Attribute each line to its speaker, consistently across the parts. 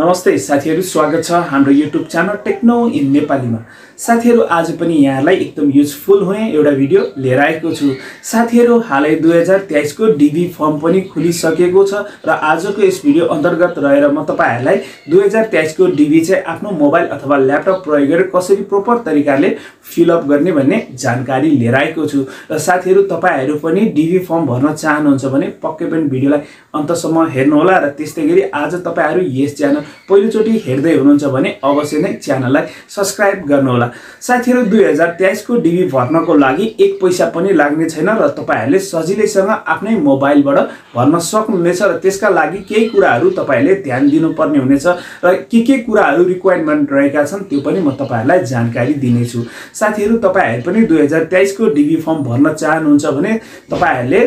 Speaker 1: नमस्ते साथीहरू स्वागत छ हाम्रो युट्युब च्यानल टेक्नो इन नेपालीमा साथीहरू आज पनि यहाँलाई एकदम युजफुल हुने एउटा भिडियो लिएर आएको छु साथीहरू हालै दुई हजार तेइसको डिबी फर्म पनि खुलिसकेको छ र आजको यस भिडियो अन्तर्गत रहेर म तपाईँहरूलाई दुई हजार तेइसको डिबी चाहिँ आफ्नो मोबाइल अथवा ल्यापटप प्रयोग गरेर कसरी प्रोपर तरिकाले फिलअप गर्ने भन्ने जानकारी लिएर आएको छु र साथीहरू तपाईँहरू पनि डिबी फर्म भर्न चाहनुहुन्छ भने पक्कै पनि भिडियोलाई अन्तसम्म हेर्नुहोला र त्यस्तै गरी आज तपाईँहरू यस च्यानल पहिलोचोटि हेर्दै हुनुहुन्छ भने अवश्य नै च्यानललाई सब्सक्राइब गर्नुहोला साथीहरू दुई हजार तेइसको डिबी भर्नको लागि एक पैसा पनि लाग्ने छैन र तपाईँहरूले सजिलैसँग आफ्नै मोबाइलबाट भर्न सक्नुहुनेछ र त्यसका लागि केही कुराहरू तपाईँहरूले ध्यान दिनुपर्ने हुनेछ र के के कुराहरू रिक्वायरमेन्ट रहेका छन् त्यो पनि म तपाईँहरूलाई जानकारी दिनेछु साथीहरू तपाईँहरू पनि दुई हजार तेइसको डिबी फर्म भर्न चाहनुहुन्छ भने तपाईँहरूले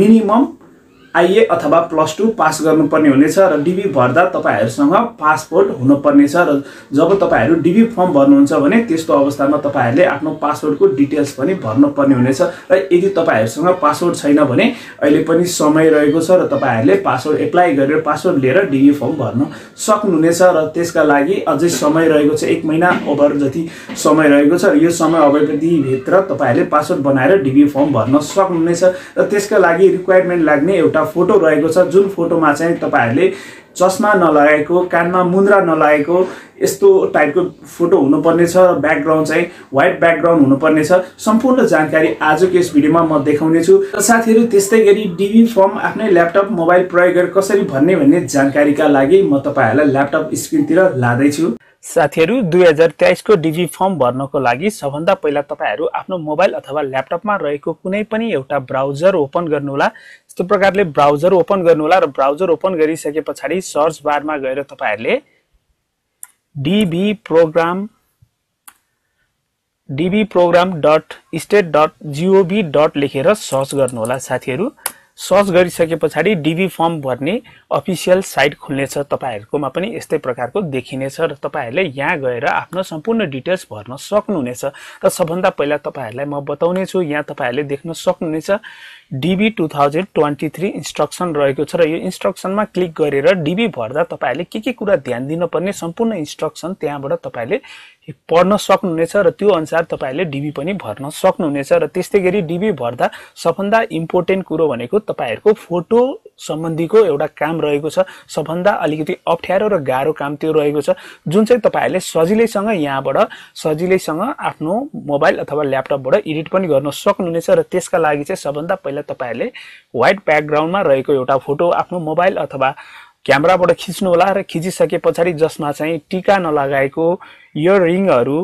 Speaker 1: मिनिमम आइए अथवा प्लस टू पास गर्नुपर्ने हुनेछ र डिबी भर्दा तपाईँहरूसँग पासपोर्ट हुनुपर्नेछ र जब तपाईँहरू डिबी फर्म भर्नुहुन्छ भने त्यस्तो अवस्थामा तपाईँहरूले आफ्नो पासपोर्टको डिटेल्स पनि भर्नुपर्ने हुनेछ र यदि तपाईँहरूसँग पासपोर्ट छैन भने अहिले पनि समय रहेको छ र तपाईँहरूले पासवर्ड एप्लाई गरेर पासवर्ड लिएर डिबी फर्म भर्न सक्नुहुनेछ र त्यसका लागि अझै समय रहेको छ एक महिना ओभर जति समय रहेको छ र यो समय अवधिभित्र तपाईँहरूले पासवर्ड बनाएर डिबी फर्म भर्न सक्नुहुनेछ र त्यसका लागि रिक्वायरमेन्ट लाग्ने एउटा एउटा फोटो रहेको छ जुन फोटोमा चाहिँ तपाईँहरूले चस्मा नलगाएको कानमा मुन्द्रा नलगाएको यस्तो टाइपको फोटो हुनुपर्ने छ ब्याकग्राउन्ड चाहिँ वाइट ब्याकग्राउन्ड हुनुपर्ने छ सम्पूर्ण जानकारी आजको यस भिडियोमा म देखाउने छु साथीहरू त्यस्तै गरी डिभी फर्म आफ्नै ल्यापटप मोबाइल प्रयोग गरेर कसरी भन्ने भन्ने जानकारीका लागि म तपाईँहरूलाई ल्यापटप स्क्रिनतिर लाँदैछु साथीहरू दुई हजार तेइसको डिभी फर्म भर्नको लागि सबभन्दा पहिला तपाईँहरू आफ्नो मोबाइल अथवा ल्यापटपमा रहेको कुनै पनि एउटा ब्राउजर ओपन गर्नुहोला यस्तो प्रकारले ब्राउजर ओपन गर्नु होला र ब्राउजर ओपन गरिसके पछाडि सर्च बारमा गएर तपाईँहरूले DV program DV program dot state dot gov dot लेखेर सर्च गर्नुहोला साथीहरू सर्च गरिसके पछाडि डिबी फर्म भर्ने अफिसियल साइट खुल्नेछ तपाईँहरूकोमा पनि यस्तै प्रकारको देखिनेछ र तपाईँहरूले यहाँ गएर आफ्नो सम्पूर्ण डिटेल्स भर्न सक्नुहुनेछ र सबभन्दा पहिला तपाईँहरूलाई म बताउने छु यहाँ तपाईँहरूले देख्न सक्नुहुनेछ DV two thousand twenty three instruction रहेको छ र यो इन्स्ट्रक्सनमा क्लिक गरेर डिबी भर्दा तपाईँहरूले के के कुरा ध्यान दिनुपर्ने सम्पूर्ण इन्स्ट्रक्सन त्यहाँबाट तपाईँहरूले पढ्न सक्नुहुनेछ र त्यो अनुसार तपाईँहरूले डिबी पनि भर्न सक्नुहुनेछ र त्यस्तै गरी डिबी भर्दा सबभन्दा इम्पोर्टेन्ट कुरो भनेको तपाईँहरूको फोटो सम्बन्धीको एउटा काम रहेको छ सबभन्दा अलिकति अप्ठ्यारो र गाह्रो काम त्यो रहेको छ जुन चाहिँ तपाईँहरूले सजिलैसँग यहाँबाट सजिलैसँग आफ्नो मोबाइल अथवा ल्यापटपबाट एडिट पनि गर्न सक्नुहुनेछ र त्यसका लागि चाहिँ सबभन्दा पहिला तपाईँहरूले वाइट ब्याकग्राउन्डमा रहेको एउटा फोटो आफ्नो मोबाइल अथवा क्यामेराबाट खिच्नु होला र खिचिसके पछाडि जसमा चाहिँ टिका नलगाएको इयर रिङहरू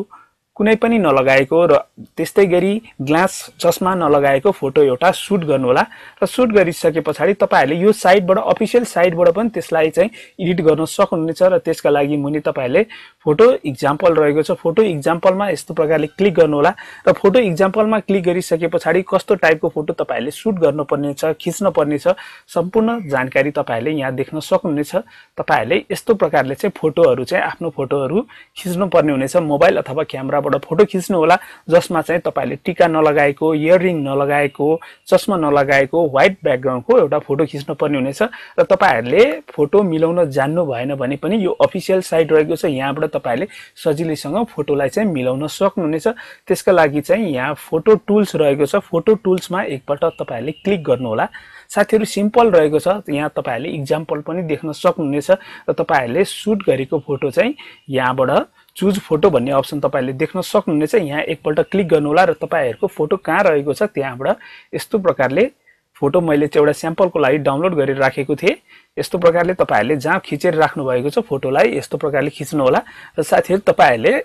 Speaker 1: कुनै पनि नलगाएको र त्यस्तै गरी ग्लास चस्मा नलगाएको फोटो एउटा सुट गर्नुहोला र सुट गरिसके पछाडि तपाईँहरूले यो साइटबाट अफिसियल साइटबाट पनि त्यसलाई चाहिँ एडिट गर्न सक्नुहुनेछ र त्यसका लागि मुनि तपाईँहरूले फोटो इक्जाम्पल रहेको छ फोटो इक्जाम्पलमा यस्तो प्रकारले क्लिक गर्नुहोला र फोटो इक्जाम्पलमा क्लिक गरिसके पछाडि कस्तो टाइपको फोटो तपाईँहरूले सुट गर्नुपर्ने छ खिच्न पर्ने छ सम्पूर्ण जानकारी तपाईँहरूले यहाँ देख्न सक्नुहुनेछ तपाईँहरूले यस्तो प्रकारले चाहिँ फोटोहरू चाहिँ आफ्नो फोटोहरू खिच्नुपर्ने हुनेछ मोबाइल अथवा क्यामेराबाट एउटा फोटो खिच्नु होला जसमा चाहिँ तपाईँले टिका नलगाएको इयररिङ नलगाएको चस्मा नलगाएको व्हाइट ब्याकग्राउन्डको एउटा फोटो खिच्नु पर्ने हुनेछ र तपाईँहरूले फोटो मिलाउन जान्नु भएन भने पनि यो अफिसियल साइट रहेको छ यहाँबाट तपाईँहरूले सजिलैसँग फोटोलाई चाहिँ मिलाउन सक्नुहुनेछ त्यसका लागि चाहिँ यहाँ फोटो टुल्स रहेको छ फोटो टुल्समा एकपल्ट तपाईँहरूले क्लिक गर्नुहोला साथीहरू सिम्पल रहेको छ यहाँ तपाईँहरूले इक्जाम्पल पनि देख्न सक्नुहुनेछ र तपाईँहरूले सुट गरेको फोटो चाहिँ यहाँबाट चुज फोटो भन्ने अप्सन तपाईँहरूले देख्न सक्नुहुनेछ यहाँ एकपल्ट क्लिक गर्नु होला र तपाईँहरूको फोटो कहाँ रहेको छ त्यहाँबाट यस्तो प्रकारले फोटो मैले चाहिँ एउटा स्याम्पलको लागि डाउनलोड गरेर राखेको थिएँ यस्तो प्रकारले तपाईँहरूले जहाँ खिचेर राख्नुभएको छ फोटोलाई यस्तो प्रकारले खिच्नु होला र साथीहरू तपाईँहरूले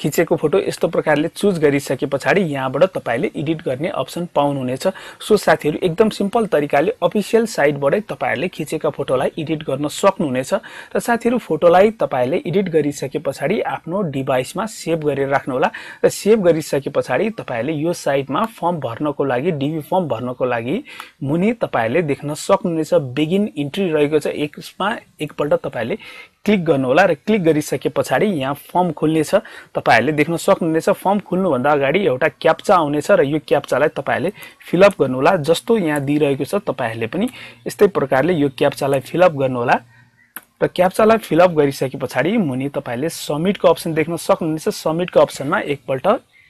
Speaker 1: खिचेको फोटो यस्तो प्रकारले चुज गरिसके पछाडि यहाँबाट तपाईँले एडिट गर्ने अप्सन पाउनुहुनेछ सो साथीहरू एकदम सिम्पल तरिकाले अफिसियल साइटबाटै तपाईँहरूले खिचेका फोटोलाई एडिट गर्न सक्नुहुनेछ र साथीहरू फोटोलाई तपाईँले एडिट गरिसके पछाडि आफ्नो डिभाइसमा सेभ गरेर राख्नुहोला र सेभ गरिसके पछाडि तपाईँले यो साइटमा फर्म भर्नको लागि डिबी फर्म भर्नको लागि मुनि तपाईँहरूले देख्न सक्नुहुनेछ बिगिन इन्ट्री रहेको छ एकमा एकपल्ट तपाईँले क्लिक गर्नुहोला र क्लिक गरिसके पछाडि यहाँ फर्म खुल्नेछ तपाईँहरूले देख्न सक्नुहुनेछ फर्म खुल्नुभन्दा अगाडि एउटा क्याप्चा आउनेछ र यो क्याप्चालाई तपाईँहरूले फिलअप गर्नुहोला जस्तो यहाँ दिइरहेको छ तपाईँहरूले पनि यस्तै प्रकारले यो क्याप्चालाई फिलअप गर्नुहोला र क्याप्चालाई फिलअप गरिसके पछाडि मुनि तपाईँहरूले सब्मिटको अप्सन देख्न सक्नुहुनेछ सब्मिटको अप्सनमा एकपल्ट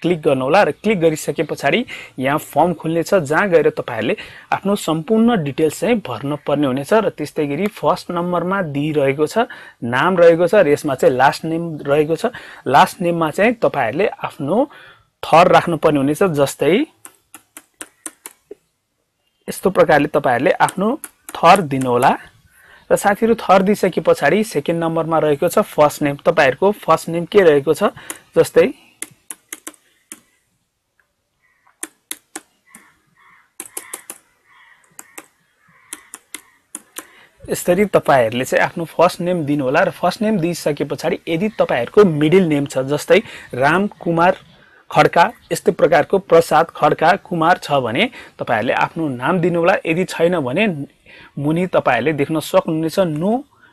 Speaker 1: क्लिक गर्नुहोला र क्लिक गरिसके पछाडि यहाँ फर्म खुल्नेछ जहाँ गएर तपाईँहरूले आफ्नो सम्पूर्ण डिटेल्स चाहिँ भर्न पर्ने हुनेछ र त्यस्तै गरी फर्स्ट नम्बरमा दिइरहेको छ नाम रहेको छ र यसमा चाहिँ लास्ट नेम रहेको छ लास्ट नेममा चाहिँ तपाईँहरूले आफ्नो थर राख्नुपर्ने हुनेछ जस्तै यस्तो प्रकारले तपाईँहरूले आफ्नो थर दिनुहोला र साथीहरू थर दिइसके पछाडि सेकेन्ड नम्बरमा रहेको छ फर्स्ट नेम तपाईँहरूको फर्स्ट नेम के रहेको छ जस्तै यसरी तपाईँहरूले चाहिँ आफ्नो फर्स्ट नेम दिनुहोला र फर्स्ट नेम दिइसके पछाडि यदि तपाईँहरूको मिडिल नेम छ जस्तै राम कुमार खड्का यस्तै प्रकारको प्रसाद खड्का कुमार छ भने तपाईँहरूले आफ्नो नाम दिनुहोला यदि छैन भने मुनि तपाईँहरूले देख्न सक्नुहुनेछ नो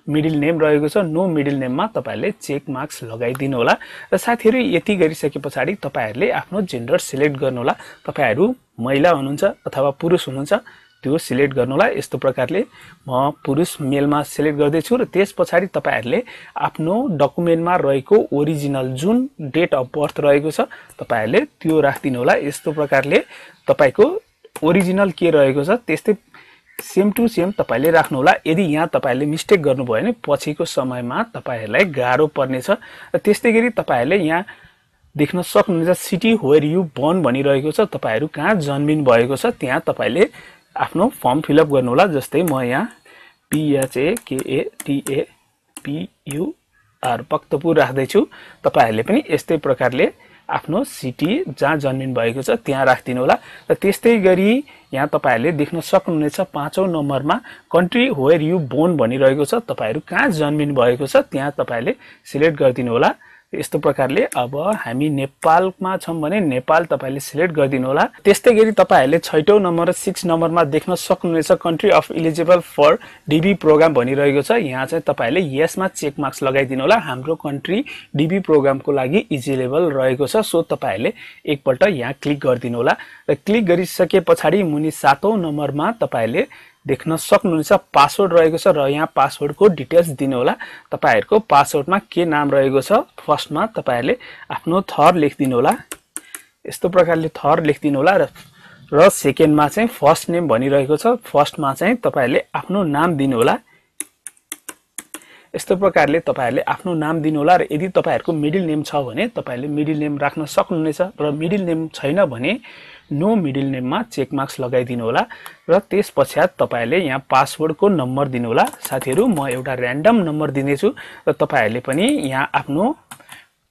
Speaker 1: मिडिल नेम रहेको छ नो मिडिल नेममा तपाईँहरूले चेक मार्क्स लगाइदिनु होला र साथीहरू यति गरिसके पछाडि तपाईँहरूले आफ्नो जेन्डर सिलेक्ट गर्नुहोला तपाईँहरू महिला हुनुहुन्छ अथवा पुरुष हुनुहुन्छ त्यो सिलेक्ट गर्नुलाई यस्तो प्रकारले म पुरुष मेलमा सिलेक्ट गर्दैछु र त्यस पछाडि तपाईँहरूले आफ्नो डकुमेन्टमा रहेको ओरिजिनल जुन डेट अफ बर्थ रहेको छ तपाईँहरूले त्यो राखिदिनु होला यस्तो प्रकारले तपाईँको ओरिजिनल के रहेको छ त्यस्तै सेम टु सेम तपाईँले राख्नुहोला यदि यहाँ तपाईँहरूले मिस्टेक गर्नुभयो भने पछिको समयमा तपाईँहरूलाई गाह्रो पर्नेछ र त्यस्तै गरी तपाईँहरूले यहाँ देख्न सक्नुहुन्छ सिटी वेयर यु बर्न भनिरहेको छ तपाईँहरू कहाँ जन्मिन भएको छ त्यहाँ तपाईँले आफ्नो फर्म फिलअप गर्नु होला जस्तै म यहाँ पिएचए केए टिए पियुआर भक्तपुर राख्दैछु तपाईँहरूले पनि यस्तै प्रकारले आफ्नो सिटी जहाँ जन्मिनु भएको छ त्यहाँ राखिदिनु होला र त्यस्तै गरी यहाँ तपाईँहरूले देख्न सक्नुहुनेछ पाँचौँ नम्बरमा कन्ट्री वेयर यु बोर्न भनिरहेको छ तपाईँहरू कहाँ जन्मिनु भएको छ त्यहाँ तपाईँहरूले सिलेक्ट गरिदिनु होला यस्तो प्रकारले अब हामी नेपालमा छौँ भने नेपाल तपाईँले सिलेक्ट गरिदिनु होला त्यस्तै गरी तपाईँहरूले छैटौँ नम्बर र सिक्स नम्बरमा देख्न सक्नुहुनेछ country of eligible for DV program भनिरहेको छ यहाँ चाहिँ तपाईँहरूले यसमा चेक मार्क्स लगाइदिनु होला हाम्रो कन्ट्री डिबी प्रोग्रामको लागि इजिलेबल रहेको छ सो तपाईँहरूले एकपल्ट यहाँ क्लिक गरिदिनु होला र क्लिक गरिसके पछाडि मुनि सातौँ नम्बरमा तपाईँहरूले देख्न सक्नुहुन्छ पासवर्ड रहेको छ र यहाँ पासवर्डको डिटेल्स दिनुहोला तपाईँहरूको पासवर्डमा के नाम रहेको छ फर्स्टमा तपाईँहरूले आफ्नो थर लेखिदिनुहोला यस्तो प्रकारले थर लेखिदिनुहोला र र सेकेन्डमा चाहिँ फर्स्ट नेम भनिरहेको छ फर्स्टमा चाहिँ तपाईँहरूले आफ्नो नाम दिनुहोला यस्तो प्रकारले तपाईँहरूले आफ्नो नाम दिनुहोला र यदि तपाईँहरूको मिडिल नेम छ भने तपाईँहरूले मिडिल नेम राख्न सक्नुहुनेछ र मिडिल नेम छैन भने नो मिडिल नेममा चेक मार्क्स लगाइदिनु होला र त्यस पश्चात तपाईँहरूले यहाँ पासवर्डको नम्बर दिनुहोला साथीहरू म एउटा ऱ्यान्डम नम्बर दिनेछु र तपाईँहरूले पनि यहाँ आफ्नो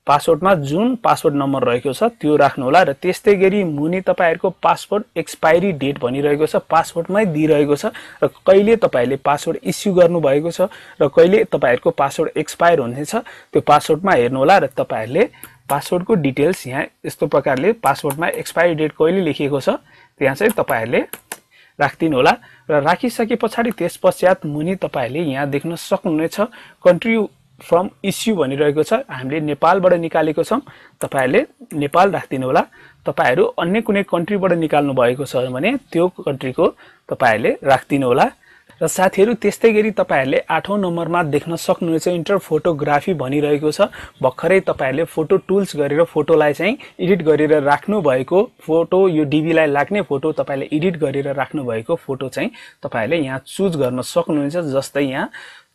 Speaker 1: पासवर्डमा जुन पासवर्ड नम्बर रहेको छ त्यो राख्नुहोला र त्यस्तै गरी मुनि तपाईँहरूको पासवर्ड एक्सपायरी डेट भनिरहेको छ पासपोर्टमै दिइरहेको छ र कहिले तपाईँहरूले पासवर्ड इस्यु गर्नुभएको छ र कहिले तपाईँहरूको पासवर्ड एक्सपायर हुनेछ त्यो पासवर्डमा हेर्नुहोला र तपाईँहरूले पासवर्डको डिटेल्स यहाँ यस्तो प्रकारले पासवर्डमा एक्सपायरी डेट कहिले लेखिएको छ त्यहाँ चाहिँ तपाईँहरूले राखिदिनु होला र राखिसके पछाडि त्यस पश्चात मुनि तपाईँहरूले यहाँ देख्न सक्नुहुनेछ कन्ट्री फ्रम इस्यु भनिरहेको छ हामीले नेपालबाट निकालेको छौँ तपाईँहरूले नेपाल राखिदिनु होला तपाईँहरू अन्य कुनै कन्ट्रीबाट निकाल्नु भएको छ भने त्यो कन्ट्रीको तपाईँहरूले राखिदिनु होला र साथीहरू त्यस्तै गरी तपाईँहरूले आठौँ नम्बरमा देख्न सक्नुहुनेछ इन्टर फोटोग्राफी भनिरहेको छ भर्खरै तपाईँहरूले फोटो टुल्स गरेर फोटोलाई चाहिँ एडिट गरेर राख्नुभएको फोटो यो डिबीलाई लाग्ने फोटो तपाईँले एडिट गरेर राख्नुभएको फोटो चाहिँ तपाईँहरूले यहाँ चुज गर्न सक्नुहुनेछ जस्तै यहाँ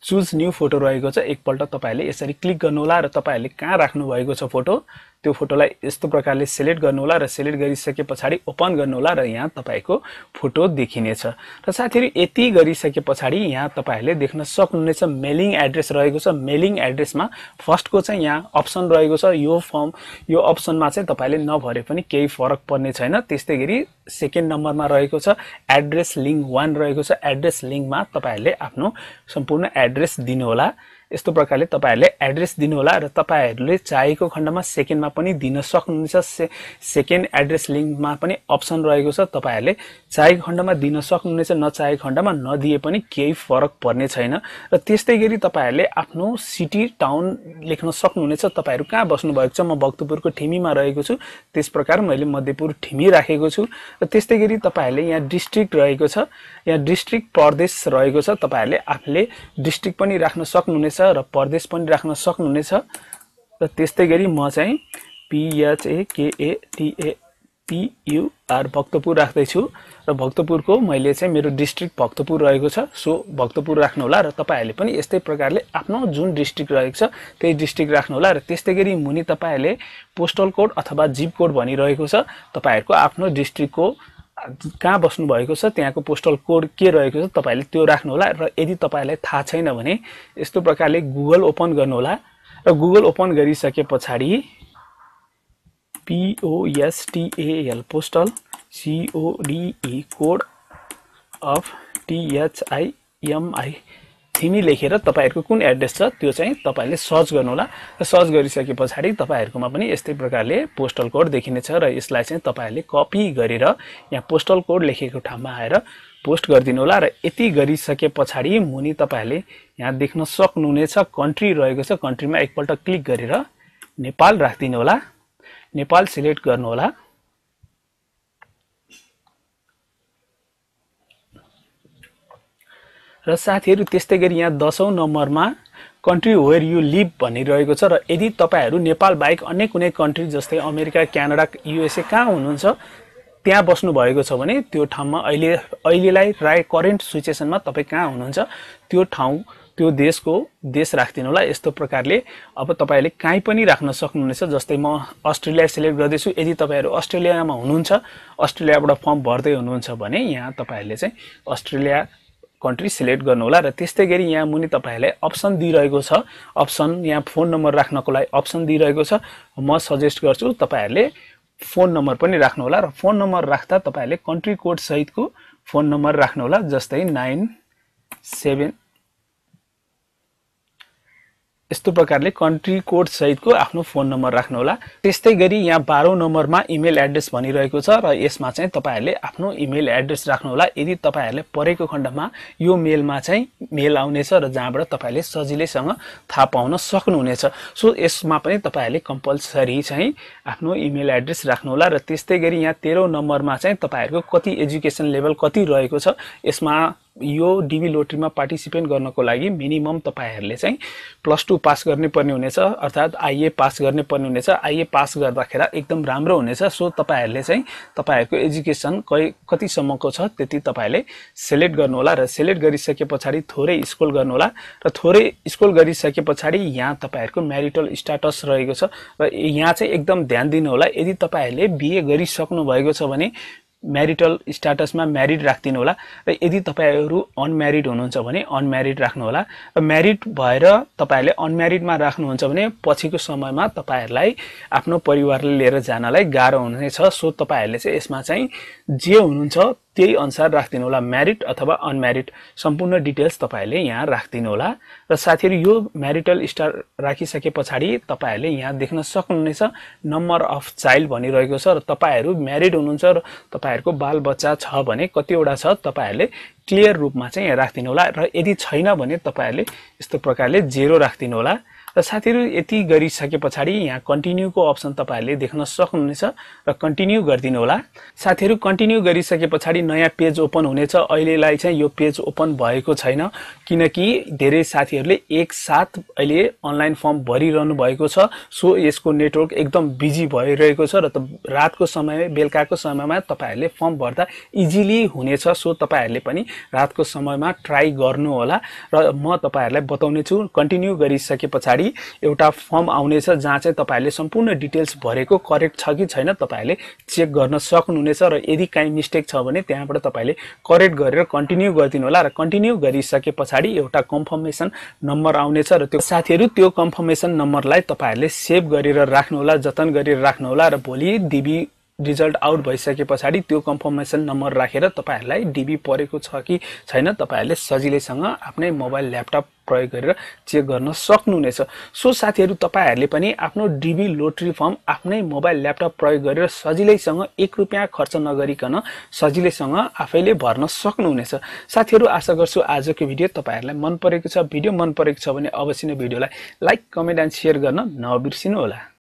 Speaker 1: चुज न्यू फोटो रहेको छ एकपल्ट तपाईँहरूले यसरी क्लिक गर्नुहोला र तपाईँहरूले कहाँ राख्नुभएको छ फोटो त्यो फोटोलाई यस्तो प्रकारले सेलेक्ट गर्नुहोला र सेलेक्ट गरिसके पछाडि ओपन गर्नुहोला र यहाँ तपाईँको फोटो देखिनेछ र साथीहरू यति गरिसके पछाडि यहाँ तपाईँहरूले देख्न सक्नुहुनेछ मेलिङ एड्रेस रहेको छ मेलिङ एड्रेसमा फर्स्टको चाहिँ यहाँ अप्सन रहेको छ यो फर्म यो अप्सनमा चाहिँ तपाईँले नभरे पनि केही फरक पर्ने छैन त्यस्तै गरी सेकेन्ड नम्बरमा रहेको छ एड्रेस लिङ्क वान रहेको छ एड्रेस लिङ्कमा तपाईँहरूले आफ्नो सम्पूर्ण एड्रेस दिनुहोला यस्तो प्रकारले तपाईँहरूले एड्रेस दिनुहोला र तपाईँहरूले चाहेको खण्डमा सेकेन्डमा पनि दिन सक्नुहुन्छ से सेकेन्ड एड्रेस लिङ्कमा पनि अप्सन रहेको छ तपाईँहरूले चाहेको खण्डमा दिन सक्नुहुनेछ नचाहेको खण्डमा नदिए पनि केही फरक पर्ने छैन र त्यस्तै गरी तपाईँहरूले आफ्नो सिटी टाउन लेख्न सक्नुहुनेछ तपाईँहरू कहाँ बस्नुभएको छ म भक्तपुरको ठिमीमा रहेको छु त्यस प्रकार मैले मध्यपुर ठिमी राखेको छु र त्यस्तै गरी तपाईँहरूले यहाँ डिस्ट्रिक्ट रहेको छ यहाँ डिस्ट्रिक्ट प्रदेश रहेको छ तपाईँहरूले आफूले डिस्ट्रिक्ट पनि राख्न सक्नुहुनेछ र परदेश पनि राख्न सक्नुहुनेछ र त्यस्तै गरी म चाहिँ पिएचए टिए पियुआर भक्तपुर राख्दैछु र भक्तपुरको मैले चाहिँ मेरो डिस्ट्रिक्ट भक्तपुर रहेको छ सो भक्तपुर राख्नुहोला र तपाईँहरूले पनि यस्तै प्रकारले आफ्नो जुन डिस्ट्रिक्ट रहेको छ त्यही डिस्ट्रिक्ट राख्नुहोला र त्यस्तै गरी मुनि तपाईँहरूले पोस्टल कोड अथवा जिप कोड भनिरहेको छ तपाईँहरूको आफ्नो डिस्ट्रिक्टको कहाँ बस्नुभएको छ त्यहाँको पोस्टल कोड के रहेको छ तपाईँहरूले त्यो राख्नुहोला र यदि तपाईँहरूलाई थाहा छैन भने यस्तो प्रकारले गुगल ओपन गर्नुहोला र गुगल ओपन गरिसके पछाडि P O S T A L postal C O D E code of T H I M I Thimi लेखेर तपाईँहरूको कुन एड्रेस छ त्यो चाहिँ तपाईँहरूले सर्च गर्नुहोला र सर्च गरिसके पछाडि तपाईँहरूकोमा पनि यस्तै प्रकारले पोस्टल कोड देखिनेछ र यसलाई चाहिँ तपाईँहरूले कपी गरेर यहाँ पोस्टल कोड लेखेको ठाउँमा आएर पोस्ट गरिदिनु होला र यति गरिसके पछाडि मुनि तपाईँहरूले यहाँ देख्न सक्नुहुनेछ कन्ट्री रहेको छ कन्ट्रीमा एकपल्ट क्लिक गरेर नेपाल राखिदिनु होला नेपाल सिलेक्ट गर्नुहोला र साथीहरू त्यस्तै गरी यहाँ दसौँ नम्बरमा कन्ट्री वेयर यु लिभ भनिरहेको छ र यदि तपाईँहरू नेपाल बाहेक अन्य कुनै कन्ट्री जस्तै अमेरिका क्यानाडा युएसए कहाँ हुनुहुन्छ त्यहाँ बस्नुभएको छ भने त्यो ठाउँमा अहिले अहिलेलाई राय करेन्ट सिचुएसनमा तपाईँ कहाँ हुनुहुन्छ त्यो ठाउँ त्यो देशको देश राखिदिनु होला यस्तो प्रकारले अब तपाईँहरूले कहीँ पनि राख्न सक्नुहुनेछ जस्तै म अस्ट्रेलिया सेलेक्ट गर्दैछु यदि तपाईँहरू अस्ट्रेलियामा हुनुहुन्छ अस्ट्रेलियाबाट फर्म भर्दै हुनुहुन्छ भने यहाँ तपाईँहरूले चाहिँ अस्ट्रेलिया कन्ट्री सिलेक्ट गर्नुहोला र त्यस्तै गरी यहाँ मुनि तपाईँहरूलाई अप्सन दिइरहेको छ अप्सन यहाँ फोन नम्बर राख्नको लागि अप्सन दिइरहेको छ म सजेस्ट गर्छु तपाईँहरूले फोन नम्बर पनि राख्नुहोला र फोन नम्बर राख्दा तपाईँहरूले कन्ट्री कोड सहितको फोन नम्बर राख्नुहोला जस्तै नाइन सेभेन यस्तो प्रकारले कन्ट्री कोड सहितको आफ्नो फोन नम्बर राख्नुहोला त्यस्तै गरी यहाँ बाह्रौँ नम्बरमा इमेल एड्रेस भनिरहेको छ र यसमा चाहिँ तपाईँहरूले आफ्नो इमेल एड्रेस राख्नुहोला यदि तपाईँहरूले परेको खण्डमा यो मेलमा चाहिँ मेल आउनेछ र जहाँबाट तपाईँले सजिलैसँग थाहा पाउन सक्नुहुनेछ सो यसमा पनि तपाईँहरूले कम्पलसरी चाहिँ आफ्नो इमेल एड्रेस राख्नुहोला र त्यस्तै गरी यहाँ तेह्रौँ नम्बरमा चाहिँ तपाईँहरूको कति एजुकेसन लेभल कति रहेको छ यसमा यो डिबी लोट्रीमा पार्टिसिपेट गर्नको लागि मिनिमम तपाईँहरूले चाहिँ प्लस टू पास गर्नै पर्ने हुनेछ अर्थात् आइए पास गर्नै पर्ने हुनेछ आइए पास गर्दाखेरि एकदम राम्रो हुनेछ सो तपाईँहरूले चाहिँ तपाईँहरूको एजुकेसन कै कतिसम्मको छ त्यति तपाईँहरूले सेलेक्ट गर्नुहोला र सेलेक्ट गरिसके पछाडि थोरै स्कुल गर्नुहोला र थोरै स्कुल गरिसके पछाडि यहाँ तपाईँहरूको म्यारिटल स्ट्याटस रहेको छ र यहाँ चाहिँ एकदम ध्यान दिनुहोला यदि तपाईँहरूले बिए गरिसक्नु भएको छ भने म्यारिटल स्ट्याटसमा म्यारिड राखिदिनु होला र यदि तपाईँहरू अनम्यारिड हुनुहुन्छ भने अनम्यारिड राख्नुहोला र म्यारिड भएर तपाईँहरूले अनम्यारिडमा राख्नुहुन्छ भने पछिको समयमा तपाईँहरूलाई आफ्नो परिवारले लिएर जानलाई गाह्रो हुनेछ सो तपाईँहरूले चाहिँ यसमा चाहिँ जे हुनुहुन्छ त्यही अनुसार राखिदिनु होला म्यारिट अथवा अनम्यारिट सम्पूर्ण डिटेल्स तपाईँहरूले यहाँ राखिदिनु होला र साथीहरू यो म्यारिटल स्टार राखिसके पछाडि तपाईँहरूले यहाँ देख्न सक्नुहुनेछ नम्बर अफ चाइल्ड भनिरहेको छ र तपाईँहरू म्यारिड हुनुहुन्छ र तपाईँहरूको बालबच्चा छ भने कतिवटा छ तपाईँहरूले क्लियर रूपमा चाहिँ यहाँ राखिदिनु होला र यदि छैन भने तपाईँहरूले यस्तो प्रकारले जेरो राखिदिनु होला र साथीहरू यति गरिसके पछाडि यहाँ कन्टिन्यूको अप्सन तपाईँहरूले देख्न सक्नुहुनेछ र कन्टिन्यू गरिदिनु होला साथीहरू कन्टिन्यू गरिसके पछाडि नयाँ पेज ओपन हुनेछ अहिलेलाई चाहिँ यो पेज ओपन भएको छैन किनकि धेरै साथीहरूले एकसाथ अहिले अनलाइन फर्म भरिरहनु भएको छ सो यसको नेटवर्क एकदम बिजी भइरहेको छ र रातको समय बेलुकाको समयमा तपाईँहरूले फर्म भर्दा इजिली हुनेछ सो तपाईँहरूले पनि रातको समयमा ट्राई गर्नुहोला र म तपाईँहरूलाई बताउने छु कन्टिन्यू गरिसके पछाडि पछाडि एउटा फर्म आउनेछ जहाँ चाहिँ तपाईँहरूले सम्पूर्ण डिटेल्स भरेको करेक्ट छ कि छैन तपाईँहरूले चेक गर्न सक्नुहुनेछ र यदि काहीँ मिस्टेक छ भने त्यहाँबाट तपाईँले करेक्ट गरेर कन्टिन्यू गरिदिनु होला र कन्टिन्यू गरिसके पछाडि एउटा कन्फर्मेसन नम्बर आउनेछ र त्यो साथीहरू त्यो कन्फर्मेसन नम्बरलाई तपाईँहरूले सेभ गरेर राख्नुहोला जतन गरेर राख्नुहोला र भोलि दिबी रिजल्ट आउट भइसके पछाडि त्यो कन्फर्मेसन नम्बर राखेर तपाईँहरूलाई डिबी परेको छ कि छैन तपाईँहरूले सजिलैसँग आफ्नै मोबाइल ल्यापटप प्रयोग गरेर चेक गर्न सक्नुहुनेछ सो साथीहरू तपाईँहरूले पनि आफ्नो डिबी लोटरी फर्म आफ्नै मोबाइल ल्यापटप प्रयोग गरेर सजिलैसँग एक रुपियाँ खर्च नगरिकन सजिलैसँग आफैले भर्न सक्नुहुनेछ साथीहरू आशा गर्छु आजको भिडियो तपाईँहरूलाई मन परेको छ भिडियो मन परेको छ भने अवश्य नै भिडियोलाई लाइक कमेन्ट एन्ड सेयर गर्न नबिर्सिनु होला